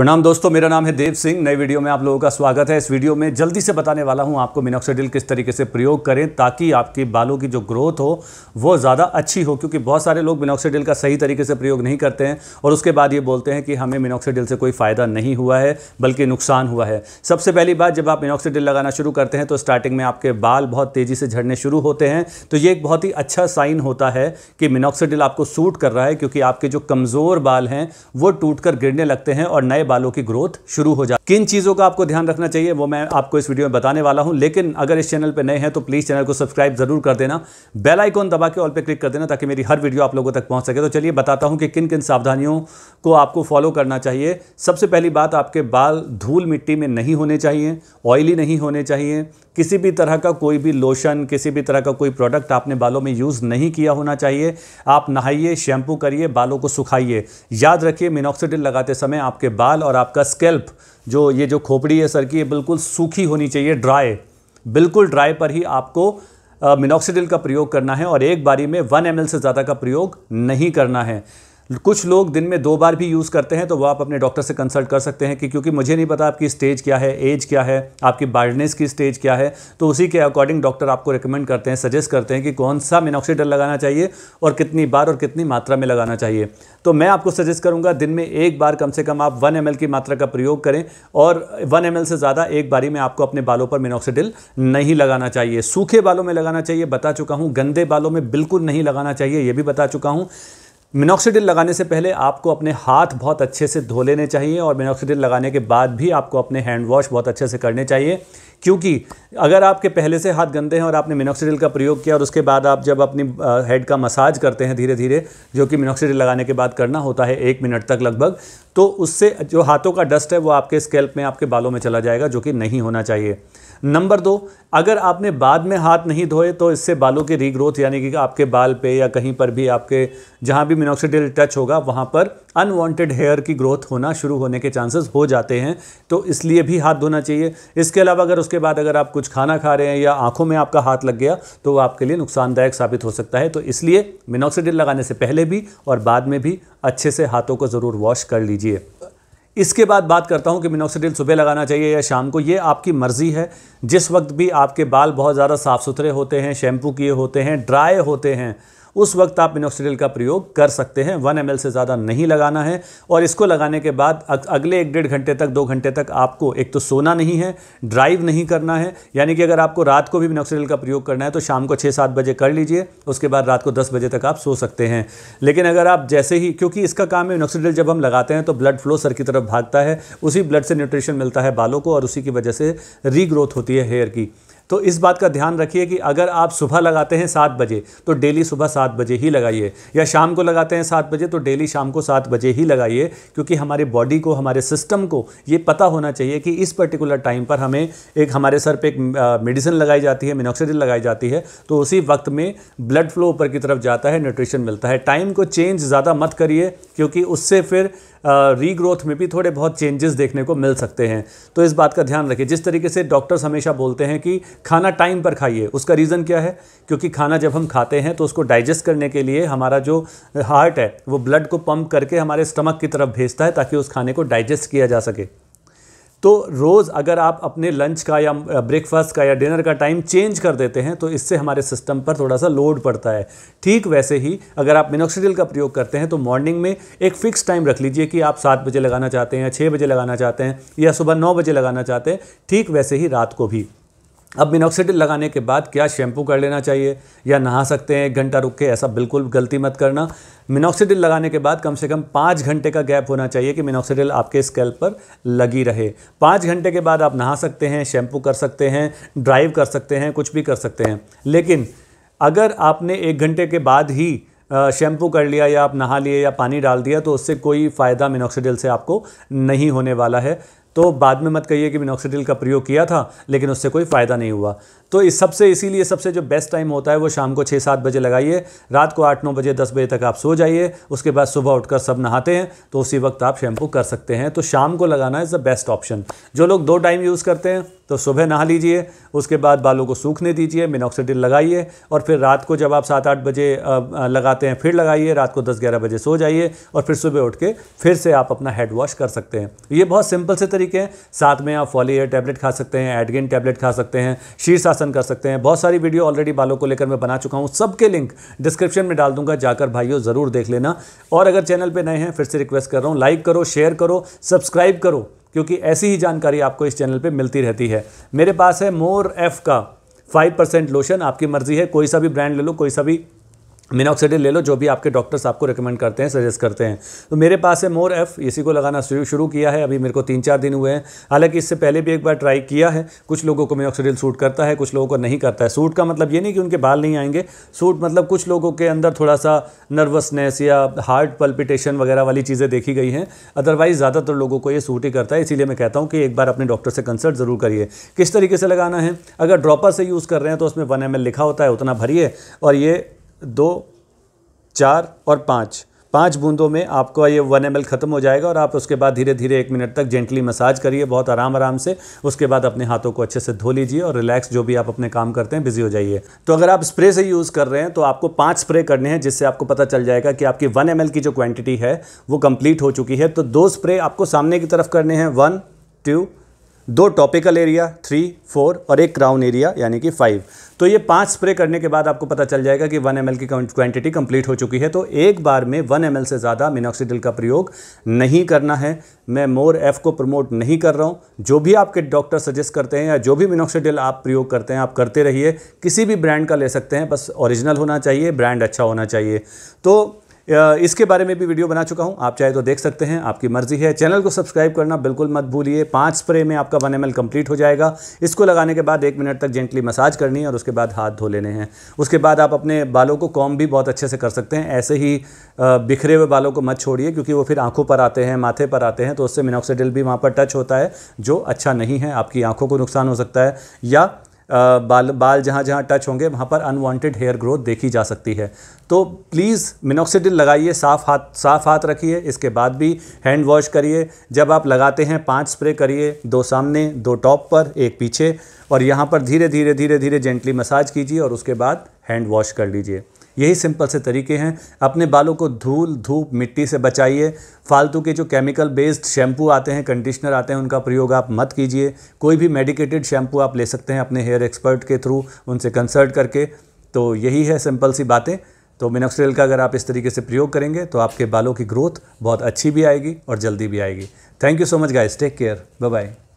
प्रणाम दोस्तों मेरा नाम है देव सिंह नए वीडियो में आप लोगों का स्वागत है इस वीडियो में जल्दी से बताने वाला हूं आपको मिनोक्सीडिल किस तरीके से प्रयोग करें ताकि आपके बालों की जो ग्रोथ हो वो ज़्यादा अच्छी हो क्योंकि बहुत सारे लोग मिनोक्सीडिल का सही तरीके से प्रयोग नहीं करते हैं और उसके बाद ये बोलते हैं कि हमें मिनोक्सीडिल से कोई फ़ायदा नहीं हुआ है बल्कि नुकसान हुआ है सबसे पहली बात जब आप मिनोक्सीडिल लगाना शुरू करते हैं तो स्टार्टिंग में आपके बाल बहुत तेज़ी से झड़ने शुरू होते हैं तो ये एक बहुत ही अच्छा साइन होता है कि मिनोक्सीडिल आपको सूट कर रहा है क्योंकि आपके जो कमज़ोर बाल हैं वो टूट गिरने लगते हैं और नए बालों की ग्रोथ शुरू हो जाए किन चीज़ों का आपको ध्यान रखना चाहिए वो मैं आपको इस वीडियो में बताने वाला हूं लेकिन अगर इस चैनल पर नए हैं तो प्लीज़ चैनल को सब्सक्राइब जरूर कर देना बेल आइकॉन दबा के ऑल पे क्लिक कर देना ताकि मेरी हर वीडियो आप लोगों तक पहुंच सके तो चलिए बताता हूं कि किन किन सावधानियों को आपको फॉलो करना चाहिए सबसे पहली बात आपके बाल धूल मिट्टी में नहीं होने चाहिए ऑयली नहीं होने चाहिए किसी भी तरह का कोई भी लोशन किसी भी तरह का कोई प्रोडक्ट आपने बालों में यूज़ नहीं किया होना चाहिए आप नहाइए शैम्पू करिए बालों को सुखाइए याद रखिए मिनॉक्सीडिल लगाते समय आपके बाल और आपका स्केल्प जो ये जो खोपड़ी है सर की ये बिल्कुल सूखी होनी चाहिए ड्राई बिल्कुल ड्राई पर ही आपको मिनॉक्सीडिल का प्रयोग करना है और एक बारी में वन एम से ज़्यादा का प्रयोग नहीं करना है कुछ लोग दिन में दो बार भी यूज़ करते हैं तो वो आप अपने डॉक्टर से कंसल्ट कर सकते हैं कि क्योंकि मुझे नहीं पता आपकी स्टेज क्या है एज क्या है आपकी बाइडनेस की स्टेज क्या है तो उसी के अकॉर्डिंग डॉक्टर आपको रिकमेंड करते हैं सजेस्ट करते हैं कि कौन सा मिनॉक्सीडल लगाना चाहिए और कितनी बार और कितनी मात्रा में लगाना चाहिए तो मैं आपको सजेस्ट करूँगा दिन में एक बार कम से कम आप वन एम की मात्रा का प्रयोग करें और वन एम से ज़्यादा एक बारी में आपको अपने बालों पर मिनॉक्सीडिल नहीं लगाना चाहिए सूखे बालों में लगाना चाहिए बता चुका हूँ गंदे बालों में बिल्कुल नहीं लगाना चाहिए ये भी बता चुका हूँ मिनोक्सीडिल लगाने से पहले आपको अपने हाथ बहुत अच्छे से धो लेने चाहिए और मिनोक्सीडिल लगाने के बाद भी आपको अपने हैंड वॉश बहुत अच्छे से करने चाहिए क्योंकि अगर आपके पहले से हाथ गंदे हैं और आपने मिनोक्सीडिल का प्रयोग किया और उसके बाद आप जब अपनी हेड का मसाज करते हैं धीरे धीरे जो कि मिनोक्सीडिल लगाने के बाद करना होता है एक मिनट तक लगभग तो उससे जो हाथों का डस्ट है वो आपके स्केल्प में आपके बालों में चला जाएगा जो कि नहीं होना चाहिए नंबर दो अगर आपने बाद में हाथ नहीं धोए तो इससे बालों की रीग्रोथ यानी कि आपके बाल पे या कहीं पर भी आपके जहाँ भी मिनोक्सीडिल टच होगा वहाँ पर अनवांटेड हेयर की ग्रोथ होना शुरू होने के चांसेस हो जाते हैं तो इसलिए भी हाथ धोना चाहिए इसके अलावा अगर उसके बाद अगर आप कुछ खाना खा रहे हैं या आँखों में आपका हाथ लग गया तो वो आपके लिए नुकसानदायक साबित हो सकता है तो इसलिए मिनोक्सीडिल लगाने से पहले भी और बाद में भी अच्छे से हाथों को ज़रूर वॉश कर लीजिए इसके बाद बात करता हूँ कि मिनोक्सीडिल सुबह लगाना चाहिए या शाम को ये आपकी मर्ज़ी है जिस वक्त भी आपके बाल बहुत ज़्यादा साफ़ सुथरे होते हैं शैम्पू किए होते हैं ड्राई होते हैं उस वक्त आप मिनोक्सीडिल का प्रयोग कर सकते हैं वन एम से ज़्यादा नहीं लगाना है और इसको लगाने के बाद अगले एक डेढ़ घंटे तक दो घंटे तक आपको एक तो सोना नहीं है ड्राइव नहीं करना है यानी कि अगर आपको रात को भी मिनोक्सीडिल का प्रयोग करना है तो शाम को छः सात बजे कर लीजिए उसके बाद रात को दस बजे तक आप सो सकते हैं लेकिन अगर आप जैसे ही क्योंकि इसका काम है मिनोक्सीडिल जब हम लगाते हैं तो ब्लड फ्लो सर की तरफ भागता है उसी ब्लड से न्यूट्रिशन मिलता है बालों को और उसी की वजह से रीग्रोथ होती है हेयर की तो इस बात का ध्यान रखिए कि अगर आप सुबह लगाते हैं सात बजे तो डेली सुबह सात बजे ही लगाइए या शाम को लगाते हैं सात बजे तो डेली शाम को सात बजे ही लगाइए क्योंकि हमारे बॉडी को हमारे सिस्टम को ये पता होना चाहिए कि इस पर्टिकुलर टाइम पर हमें एक हमारे सर पर एक मेडिसिन लगाई जाती है मिनोक्सीजन लगाई जाती है तो उसी वक्त में ब्लड फ्लो ऊपर की तरफ जाता है न्यूट्रिशन मिलता है टाइम को चेंज ज़्यादा मत करिए क्योंकि उससे फिर रीग्रोथ में भी थोड़े बहुत चेंजेस देखने को मिल सकते हैं तो इस बात का ध्यान रखें जिस तरीके से डॉक्टर्स हमेशा बोलते हैं कि खाना टाइम पर खाइए उसका रीज़न क्या है क्योंकि खाना जब हम खाते हैं तो उसको डाइजेस्ट करने के लिए हमारा जो हार्ट है वो ब्लड को पंप करके हमारे स्टमक की तरफ भेजता है ताकि उस खाने को डाइजेस्ट किया जा सके तो रोज़ अगर आप अपने लंच का या ब्रेकफास्ट का या डिनर का टाइम चेंज कर देते हैं तो इससे हमारे सिस्टम पर थोड़ा सा लोड पड़ता है ठीक वैसे ही अगर आप मिनोक्सीडिल का प्रयोग करते हैं तो मॉर्निंग में एक फ़िक्स टाइम रख लीजिए कि आप सात बजे लगाना चाहते हैं या छः बजे लगाना चाहते हैं या सुबह नौ बजे लगाना चाहते हैं ठीक वैसे ही रात को भी अब मिनोक्सीडिल लगाने के बाद क्या शैम्पू कर लेना चाहिए या नहा सकते हैं एक घंटा रुक के ऐसा बिल्कुल गलती मत करना मिनोक्सीडिल लगाने के बाद कम से कम पाँच घंटे का गैप होना चाहिए कि मिनोक्सीडिल आपके स्केल पर लगी रहे पाँच घंटे के बाद आप नहा सकते हैं शैम्पू कर सकते हैं ड्राइव कर सकते हैं कुछ भी कर सकते हैं लेकिन अगर आपने एक घंटे के बाद ही शैम्पू कर लिया या आप नहा लिए या पानी डाल दिया तो उससे कोई फ़ायदा मिनोक्सीडिल से आपको नहीं होने वाला है तो बाद में मत कहिए कि मिनोक्सीडिल का प्रयोग किया था लेकिन उससे कोई फ़ायदा नहीं हुआ तो इस सबसे इसीलिए सबसे जो बेस्ट टाइम होता है वो शाम को छः सात बजे लगाइए रात को आठ नौ बजे दस बजे तक आप सो जाइए उसके बाद सुबह उठकर सब नहाते हैं तो उसी वक्त आप शैम्पू कर सकते हैं तो शाम को लगाना इज़ द बेस्ट ऑप्शन जो लोग दो टाइम यूज़ करते हैं तो सुबह नहा लीजिए उसके बाद बालों को सूखने दीजिए मिनोक्सीडिल लगाइए और फिर रात को जब आप सात आठ बजे लगाते हैं फिर लगाइए रात को दस ग्यारह बजे सो जाइए और फिर सुबह उठ के फिर से आप अपना हेड वॉश कर सकते हैं ये बहुत सिंपल से तरीके हैं साथ में आप फॉलीयर टैबलेट खा सकते हैं एडगिन टैबलेट खा सकते हैं शीर्षासन आसन कर सकते हैं बहुत सारी वीडियो ऑलरेडी बालों को लेकर मैं बना चुका हूँ सबके लिंक डिस्क्रिप्शन में डाल दूंगा जाकर भाइयों ज़रूर देख लेना और अगर चैनल पर नए हैं फिर से रिक्वेस्ट कर रहा हूँ लाइक करो शेयर करो सब्सक्राइब करो क्योंकि ऐसी ही जानकारी आपको इस चैनल पर मिलती रहती है मेरे पास है मोर एफ़ का फाइव परसेंट लोशन आपकी मर्ज़ी है कोई सा भी ब्रांड ले लो कोई सा भी मिनॉक्सीडिल ले लो जो भी आपके डॉक्टर्स आपको रिकमेंड करते हैं सजेस्ट करते हैं तो मेरे पास है मोर एफ़ इसी को लगाना शुरू किया है अभी मेरे को तीन चार दिन हुए हैं हालांकि इससे पहले भी एक बार ट्राई किया है कुछ लोगों को मिनोक्सीडिल सूट करता है कुछ लोगों को नहीं करता है सूट का मतलब ये नहीं कि उनके बाल नहीं आएंगे सूट मतलब कुछ लोगों के अंदर थोड़ा सा नर्वसनेस या हार्ट पल्पिटेशन वगैरह वाली चीज़ें देखी गई हैं अदरवाइज़ ज़्यादातर लोगों को ये सूट ही करता है इसीलिए मैं कहता हूँ कि एक बार अपने डॉक्टर से कंसल्ट ज़रूर करिए किस तरीके से लगाना है अगर ड्रॉपर से यूज़ कर रहे हैं तो उसमें वन एम लिखा होता है उतना भरिए और ये दो चार और पाँच पाँच बूंदों में आपका ये वन एम ख़त्म हो जाएगा और आप उसके बाद धीरे धीरे एक मिनट तक जेंटली मसाज करिए बहुत आराम आराम से उसके बाद अपने हाथों को अच्छे से धो लीजिए और रिलैक्स जो भी आप अपने काम करते हैं बिजी हो जाइए तो अगर आप स्प्रे से यूज़ कर रहे हैं तो आपको पाँच स्प्रे करने हैं जिससे आपको पता चल जाएगा कि आपकी वन एम की जो क्वान्टिटी है वो कम्प्लीट हो चुकी है तो दो स्प्रे आपको सामने की तरफ करने हैं वन टू दो टॉपिकल एरिया थ्री फोर और एक क्राउन एरिया यानी कि फाइव तो ये पांच स्प्रे करने के बाद आपको पता चल जाएगा कि वन एम की क्वांटिटी कंप्लीट हो चुकी है तो एक बार में वन एम से ज़्यादा मिनोक्सीडिल का प्रयोग नहीं करना है मैं मोर एफ़ को प्रमोट नहीं कर रहा हूँ जो भी आपके डॉक्टर सजेस्ट करते हैं या जो भी मिनोक्सीडिल आप प्रयोग करते हैं आप करते रहिए किसी भी ब्रांड का ले सकते हैं बस ओरिजिनल होना चाहिए ब्रांड अच्छा होना चाहिए तो इसके बारे में भी वीडियो बना चुका हूँ आप चाहे तो देख सकते हैं आपकी मर्जी है चैनल को सब्सक्राइब करना बिल्कुल मत भूलिए पाँच स्प्रे में आपका वन एम कंप्लीट हो जाएगा इसको लगाने के बाद एक मिनट तक जेंटली मसाज करनी है और उसके बाद हाथ धो लेने हैं उसके बाद आप अपने बालों को कॉम भी बहुत अच्छे से कर सकते हैं ऐसे ही बिखरे हुए बालों को मत छोड़िए क्योंकि वो फिर आंखों पर आते हैं माथे पर आते हैं तो उससे मिनोक्सीडिल भी वहाँ पर टच होता है जो अच्छा नहीं है आपकी आंखों को नुकसान हो सकता है या बाल बाल जहाँ जहाँ टच होंगे वहाँ पर अनवांटेड हेयर ग्रोथ देखी जा सकती है तो प्लीज़ मिनोक्सीडिल लगाइए साफ हाथ साफ हाथ रखिए इसके बाद भी हैंड वॉश करिए जब आप लगाते हैं पांच स्प्रे करिए दो सामने दो टॉप पर एक पीछे और यहाँ पर धीरे धीरे धीरे धीरे जेंटली मसाज कीजिए और उसके बाद हैंड वॉश कर लीजिए यही सिंपल से तरीके हैं अपने बालों को धूल धूप मिट्टी से बचाइए फालतू के जो केमिकल बेस्ड शैम्पू आते हैं कंडीशनर आते हैं उनका प्रयोग आप मत कीजिए कोई भी मेडिकेटेड शैम्पू आप ले सकते हैं अपने हेयर एक्सपर्ट के थ्रू उनसे कंसल्ट करके तो यही है सिंपल सी बातें तो मिनोक्सिडिल का अगर आप इस तरीके से प्रयोग करेंगे तो आपके बालों की ग्रोथ बहुत अच्छी भी आएगी और जल्दी भी आएगी thank you so much guys take care bye bye